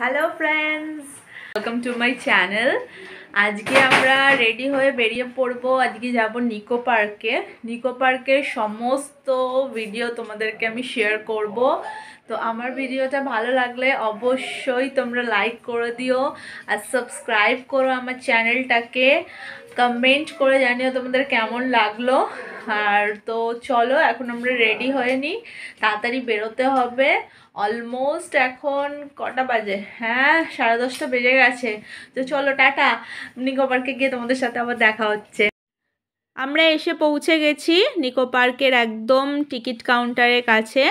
hello friends welcome to my channel আজকে আমরা ready হয়ে বেরিয়ে পড়বো আজকে যাব নিকো পার্কে নিকো পার্কের সমস্ত ভিডিও তোমাদেরকে আমি শেয়ার করব তো আমার ভিডিওটা ভালো লাগলে অবশ্যই তোমরা লাইক করে দিও আর সাবস্ক্রাইব করো আমার চ্যানেলটাকে কমেন্ট করে জানিও তোমাদের কেমন লাগলো আর তো চলো এখন আমরা রেডি হয়ে নিই তাড়াতাড়ি বেরোতে হবে অলমোস্ট এখন কটা বাজে হ্যাঁ সাড়ে দশটা বেজে গেছে তো চলো টাটা নিকো পার্কে গিয়ে তোমাদের সাথে আবার দেখা হচ্ছে আমরা এসে পৌঁছে গেছি নিকো পার্কের একদম টিকিট কাউন্টারের কাছে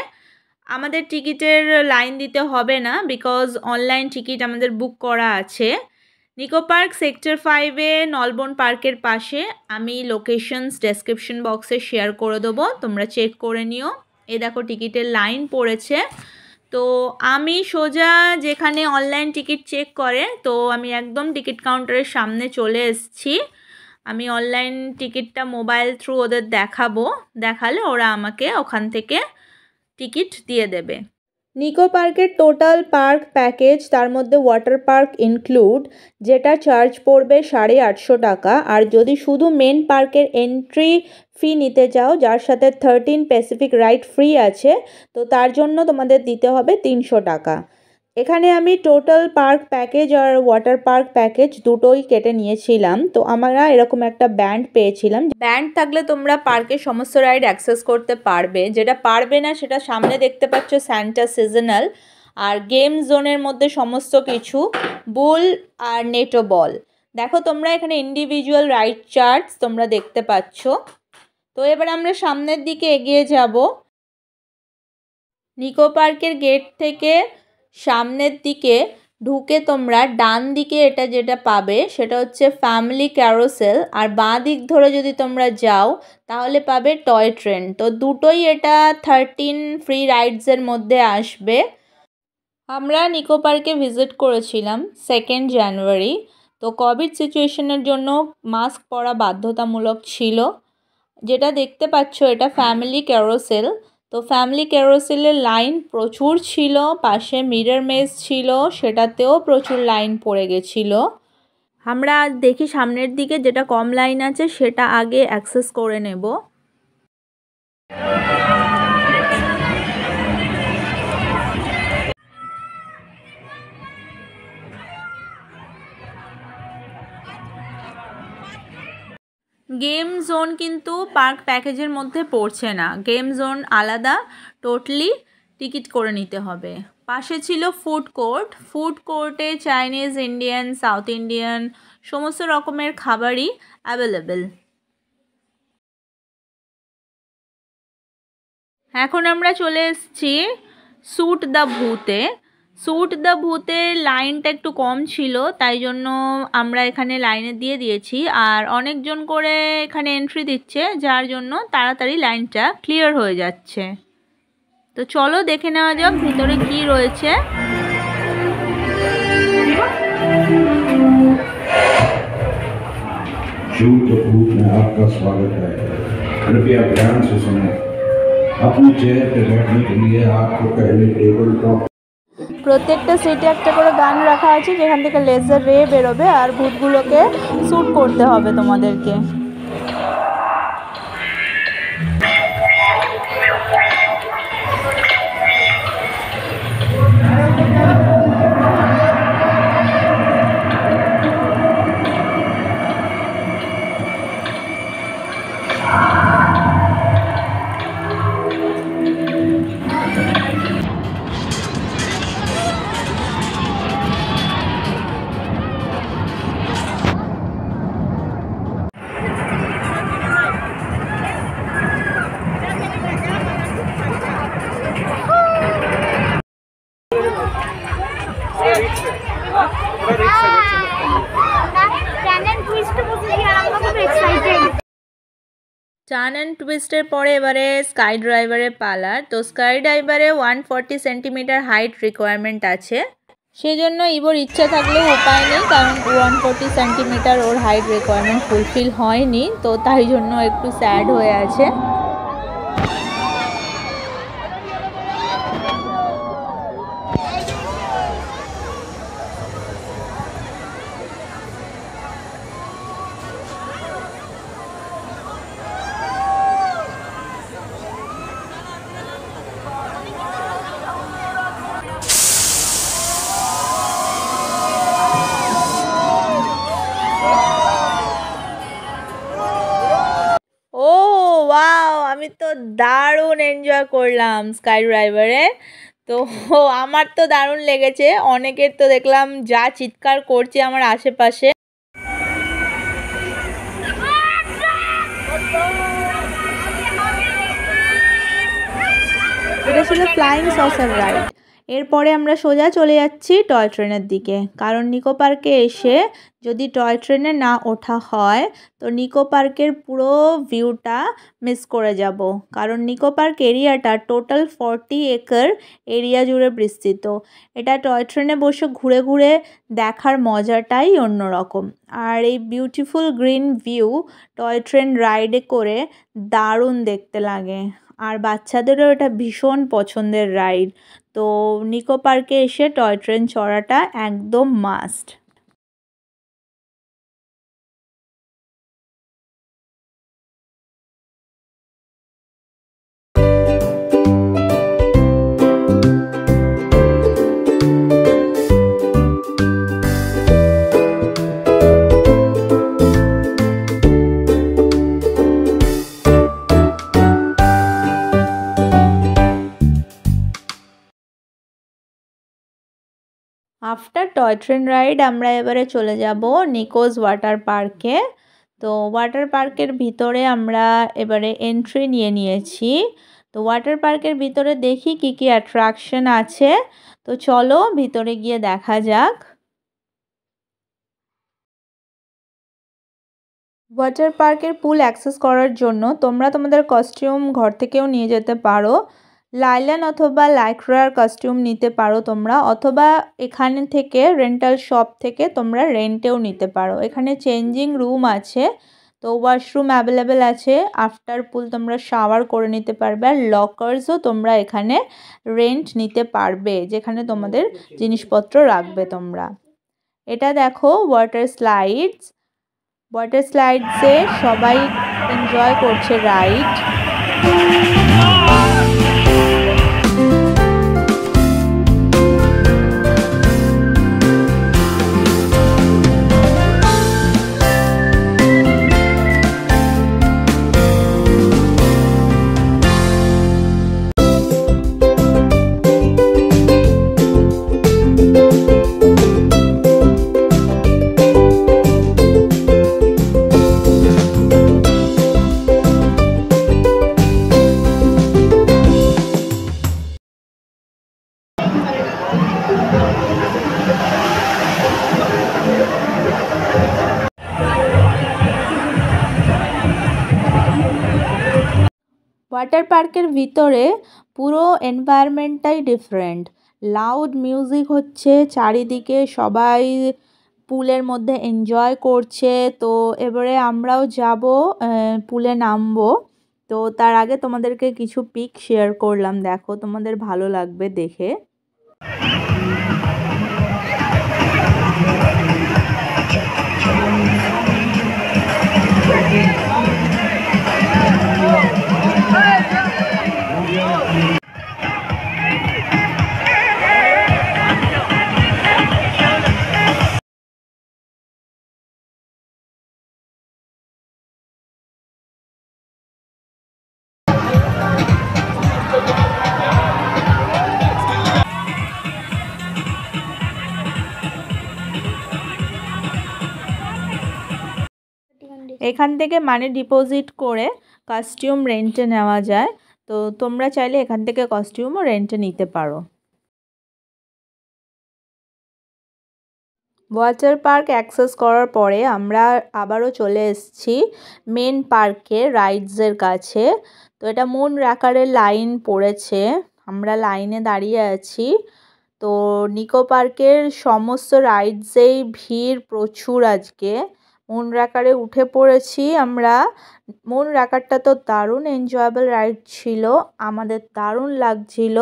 আমাদের টিকিটের লাইন দিতে হবে না বিকজ অনলাইন টিকিট আমাদের বুক করা আছে নিকো পার্ক সেক্টর ফাইভে নলবন পার্কের পাশে আমি লোকেশনস ডেসক্রিপশন বক্সে শেয়ার করে দেবো তোমরা চেক করে নিও এ দেখো টিকিটের লাইন পড়েছে তো আমি সোজা যেখানে অনলাইন টিকিট চেক করে তো আমি একদম টিকিট কাউন্টারের সামনে চলে এসেছি আমি অনলাইন টিকিটটা মোবাইল থ্রু ওদের দেখাবো দেখালে ওরা আমাকে ওখান থেকে টিকিট দিয়ে দেবে নিকো পার্কের টোটাল পার্ক প্যাকেজ তার মধ্যে ওয়াটার পার্ক ইনক্লুড যেটা চার্জ পড়বে সাড়ে আটশো টাকা আর যদি শুধু মেন পার্কের এন্ট্রি ফি নিতে চাও যার সাথে থার্টিন প্যাসিফিক রাইড ফ্রি আছে তো তার জন্য তোমাদের দিতে হবে তিনশো টাকা এখানে আমি টোটাল পার্ক প্যাকেজ আর ওয়াটার পার্ক প্যাকেজ দুটোই কেটে নিয়েছিলাম তো আমরা এরকম একটা ব্যান্ড পেয়েছিলাম ব্যান্ড থাকলে তোমরা পার্কের সমস্ত রাইড অ্যাক্সেস করতে পারবে যেটা পারবে না সেটা সামনে দেখতে পাচ্ছ স্যান্টা সিজনাল আর গেম জোনের মধ্যে সমস্ত কিছু বুল আর নেটো বল দেখো তোমরা এখানে ইন্ডিভিজুয়াল রাইড চার্টস তোমরা দেখতে পাচ্ছ তো এবার আমরা সামনের দিকে এগিয়ে যাব নিকো পার্কের গেট থেকে সামনের দিকে ঢুকে তোমরা ডান দিকে এটা যেটা পাবে সেটা হচ্ছে ফ্যামিলি ক্যারোসেল আর বাঁ দিক ধরে যদি তোমরা যাও তাহলে পাবে টয় ট্রেন তো দুটোই এটা থার্টিন ফ্রি রাইডসের মধ্যে আসবে আমরা নিকো পার্কে ভিজিট করেছিলাম সেকেন্ড জানুয়ারি তো কোভিড সিচুয়েশনের জন্য মাস্ক পরা বাধ্যতামূলক ছিল যেটা দেখতে পাচ্ছ এটা ফ্যামিলি ক্যারোসেল তো ফ্যামিলি কেরোসিলের লাইন প্রচুর ছিল পাশে মিরর মেজ ছিল সেটাতেও প্রচুর লাইন পড়ে গেছিলো আমরা দেখি সামনের দিকে যেটা কম লাইন আছে সেটা আগে অ্যাক্সেস করে নেব গেম জোন কিন্তু পার্ক প্যাকেজের মধ্যে পড়ছে না গেম জোন আলাদা টোটালি টিকিট করে নিতে হবে পাশে ছিল ফুড কোর্ট ফুড কোর্টে চাইনিজ ইন্ডিয়ান সাউথ ইন্ডিয়ান সমস্ত রকমের খাবারই অ্যাভেলেবেল এখন আমরা চলে এসেছি স্যুট দ্য ভূতে স্যুট দ্য ভূতের লাইনটা একটু কম ছিল তাই জন্য আমরা এখানে লাইনে দিয়ে দিয়েছি আর অনেকজন করে এখানে এন্ট্রি দিচ্ছে যার জন্য তাড়াতাড়ি লাইনটা ক্লিয়ার হয়ে যাচ্ছে তো চলো দেখে নেওয়া যাক ভিতরে কি রয়েছে প্রত্যেকটা সিটে একটা করে গান রাখা আছে যেখান থেকে লেজার রে বেরোবে আর ভূতগুলোকে শ্যুট করতে হবে তোমাদেরকে টান অ্যান্ড টুইস্টের পরে এবারে স্কাই ড্রাইভারে পালার তো স্কাই ড্রাইভারে one forty centimeter height requirement আছে সেজন্য ইবোর ইচ্ছা থাকলেও উপায় নেই কারণ ওয়ান ফোর্টি সেন্টিমিটার ওর হাইট রিকোয়ারমেন্ট ফুলফিল হয়নি তো তাই জন্য একটু স্যাড হয়ে আছে আমি তো দারুণ এনজয় করলাম স্কাই ড্রাইভারে তো আমার তো দারুণ লেগেছে অনেকের তো দেখলাম যা চিৎকার করছে আমার আশেপাশে এটা ছিল ফ্লাইং সসার রাইড এরপরে আমরা সোজা চলে যাচ্ছি টয় ট্রেনের দিকে কারণ নিকো পার্কে এসে যদি টয় ট্রেনে না ওঠা হয় তো নিকো পার্কের পুরো ভিউটা মিস করে যাব কারণ নিকো পার্ক এরিয়াটা টোটাল ফর্টি একর এরিয়া জুড়ে বিস্তৃত এটা টয় ট্রেনে বসে ঘুরে ঘুরে দেখার মজাটাই অন্যরকম আর এই beautiful green view toy train রাইডে করে দারুণ দেখতে লাগে আর বাচ্চাদেরও এটা ভীষণ পছন্দের রাইড তো নিকো পার্কে এসে টয় ট্রেন চড়াটা একদম must after toy train ride আমরা এবারে চলে যাব নিকোজ ওয়াটার পার্কে তো ওয়াটার পার্কের ভিতরে আমরা এবারে এন্ট্রি নিয়ে নিয়েছি তো ওয়াটার পার্কের ভিতরে দেখি কি কি অ্যাট্রাকশন আছে তো চলো ভিতরে গিয়ে দেখা যাক ওয়াটার পার্কের পুল অ্যাক্সেস করার জন্য তোমরা তোমাদের কস্টিউম ঘর থেকেও নিয়ে যেতে পারো লাইলান অথবা লাইক্রার কস্টিউম নিতে পারো তোমরা অথবা এখান থেকে রেন্টাল শপ থেকে তোমরা রেন্টেও নিতে পারো এখানে চেঞ্জিং রুম আছে তো ওয়াশরুম অ্যাভেলেবেল আছে আফটার পুল তোমরা শাওয়ার করে নিতে পারবে আর লকার্সও তোমরা এখানে রেন্ট নিতে পারবে যেখানে তোমাদের জিনিসপত্র রাখবে তোমরা এটা দেখো ওয়াটার স্লাইডস ওয়াটার স্লাইডসে সবাই এনজয় করছে রাইড ওয়াটার পার্কের ভিতরে পুরো এনভায়রনমেন্টটাই ডিফারেন্ট লাউড মিউজিক হচ্ছে চারিদিকে সবাই পুলের মধ্যে এনজয় করছে তো এবারে আমরাও যাব পুলে নামবো তো তার আগে তোমাদেরকে কিছু পিক শেয়ার করলাম দেখো তোমাদের ভালো লাগবে দেখে এখান থেকে মানি ডিপোজিট করে কাস্টিউম রেন্টে নেওয়া যায় তো তোমরা চাইলে এখান থেকে কস্টিউমও রেন্টে নিতে পারো ওয়াটার পার্ক অ্যাক্সেস করার পরে আমরা আবারও চলে এসেছি মেন পার্কে রাইডসের কাছে তো এটা মন রাকারের লাইন পড়েছে আমরা লাইনে দাঁড়িয়ে আছি তো নিকো পার্কের সমস্ত রাইডসেই ভিড় প্রচুর আজকে মন রাকারে উঠে পড়েছি আমরা মন রাকারটা তো দারুণ এনজয়েবল রাইড ছিল আমাদের দারুণ লাগছিল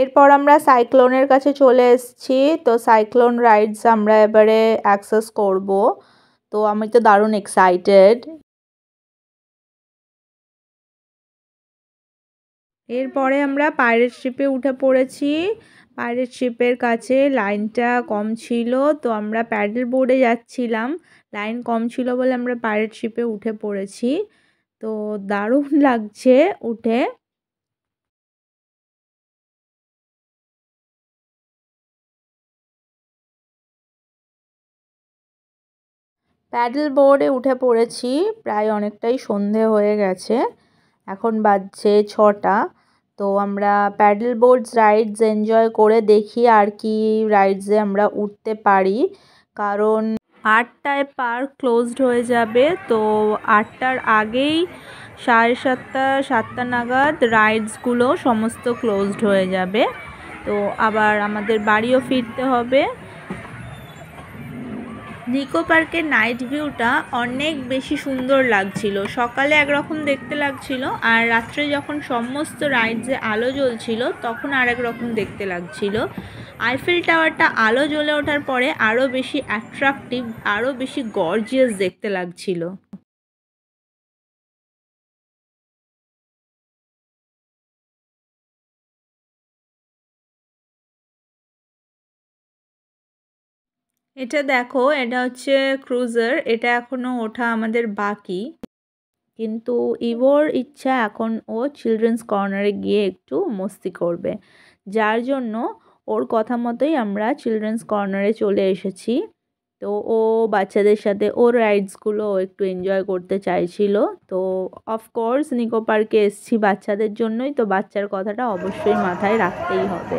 এরপর আমরা সাইক্লোনের কাছে চলে এসেছি তো সাইক্লোন রাইডস আমরা এবারে অ্যাক্সেস করব তো আমি তো দারুণ এক্সাইটেড এরপরে আমরা পাইরেট শিপে উঠে পড়েছি পাইরেট শিপের কাছে লাইনটা কম ছিল তো আমরা প্যাডেল বোর্ডে যাচ্ছিলাম লাইন কম ছিল বলে আমরা পাইরেট শিপে উঠে পড়েছি তো দারুণ লাগছে উঠে প্যাডেল বোর্ডে উঠে পড়েছি প্রায় অনেকটাই সন্ধে হয়ে গেছে এখন বাজছে ছটা তো আমরা প্যাডেল বোর্ডস রাইডস এনজয় করে দেখি আর কি রাইডসে আমরা উঠতে পারি কারণ আটটায় পার্ক ক্লোজড হয়ে যাবে তো আটটার আগেই সাড়ে সাতটা সাতটা নাগাদ রাইডসগুলো সমস্ত ক্লোজড হয়ে যাবে তো আবার আমাদের বাড়িও ফিরতে হবে নিকো পার্কের নাইট ভিউটা অনেক বেশি সুন্দর লাগছিল সকালে একরকম দেখতে লাগছিল আর রাত্রে যখন সমস্ত রাইডসে যে আলো জ্বলছিল তখন আর রকম দেখতে লাগছিল আইফেল টাওয়ারটা আলো জ্বলে ওঠার পরে আরও বেশি অ্যাট্রাকটিভ আরও বেশি গর্জিয়াস দেখতে লাগছিল এটা দেখো এটা হচ্ছে ক্রুজার এটা এখনও ওঠা আমাদের বাকি কিন্তু ইভোর ইচ্ছা এখন ও চিলড্রেন্স কর্নারে গিয়ে একটু মস্তি করবে যার জন্য ওর কথা মতোই আমরা চিলড্রেন্স কর্নারে চলে এসেছি তো ও বাচ্চাদের সাথে ওর রাইডসগুলো একটু এনজয় করতে চাইছিল তো অফকোর্স নিকো পার্কে এসছি বাচ্চাদের জন্যই তো বাচ্চার কথাটা অবশ্যই মাথায় রাখতেই হবে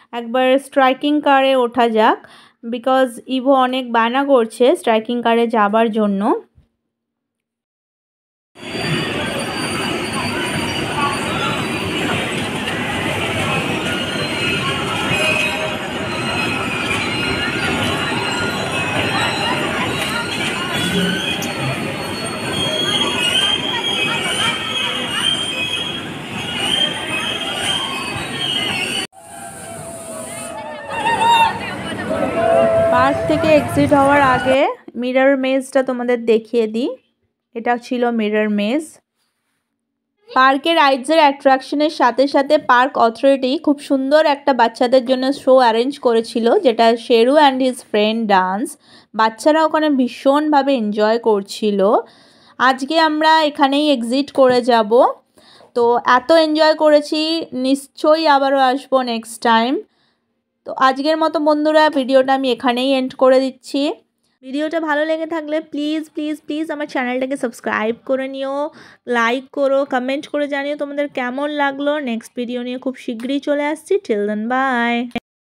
একবার স্ট্রাইকিং কারে ওঠা যাক বিকজ ইভো অনেক বায়না করছে স্ট্রাইকিং কারে যাবার জন্য থেকে এক্সিট হওয়ার আগে মিরর মেজটা তোমাদের দেখিয়ে দিই এটা ছিল মিরর মেজ পার্কে রাইডসের অ্যাট্রাকশনের সাথে সাথে পার্ক অথরিটি খুব সুন্দর একটা বাচ্চাদের জন্য শো অ্যারেঞ্জ করেছিল যেটা Sheru and his friend dance বাচ্চারা ওখানে ভীষণভাবে এনজয় করছিল আজকে আমরা এখানেই এক্সিট করে যাব তো এত এনজয় করেছি নিশ্চয়ই আবারও আসবো নেক্সট টাইম তো আজকের মতো বন্ধুরা ভিডিওটা আমি এখানেই এন্ড করে দিচ্ছি ভিডিওটা ভালো লেগে থাকলে প্লিজ প্লিজ প্লিজ আমার চ্যানেলটাকে সাবস্ক্রাইব করে নিও লাইক করো কমেন্ট করে জানিও তোমাদের কেমন লাগলো নেক্সট ভিডিও নিয়ে খুব শীঘ্রই চলে আসছি টিল দেন বাই